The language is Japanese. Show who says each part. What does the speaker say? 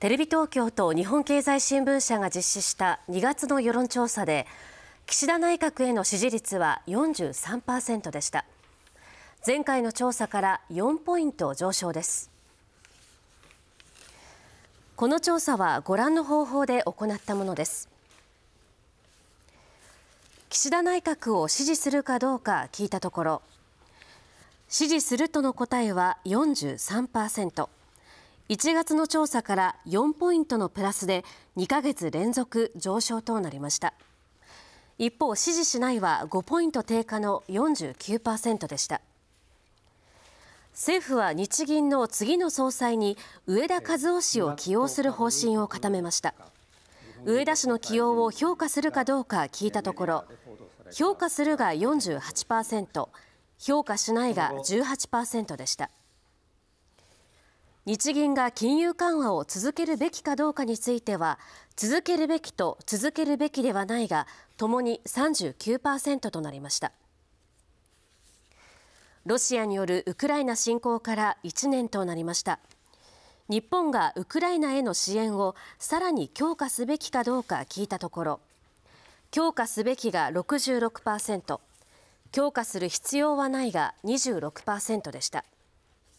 Speaker 1: テレビ東京と日本経済新聞社が実施した2月の世論調査で岸田内閣への支持率は43%でした前回の調査から4ポイント上昇ですこの調査はご覧の方法で行ったものです岸田内閣を支持するかどうか聞いたところ支持するとの答えは43% 1月の調査から4ポイントのプラスで2ヶ月連続上昇となりました一方支持しないは5ポイント低下の49%でした政府は日銀の次の総裁に上田和夫氏を起用する方針を固めました上田氏の起用を評価するかどうか聞いたところ評価するが48%評価しないが18%でした日銀が金融緩和を続けるべきかどうかについては続けるべきと続けるべきではないがともに39%となりましたロシアによるウクライナ侵攻から1年となりました日本がウクライナへの支援をさらに強化すべきかどうか聞いたところ強化すべきが66%強化する必要はないが26%でした。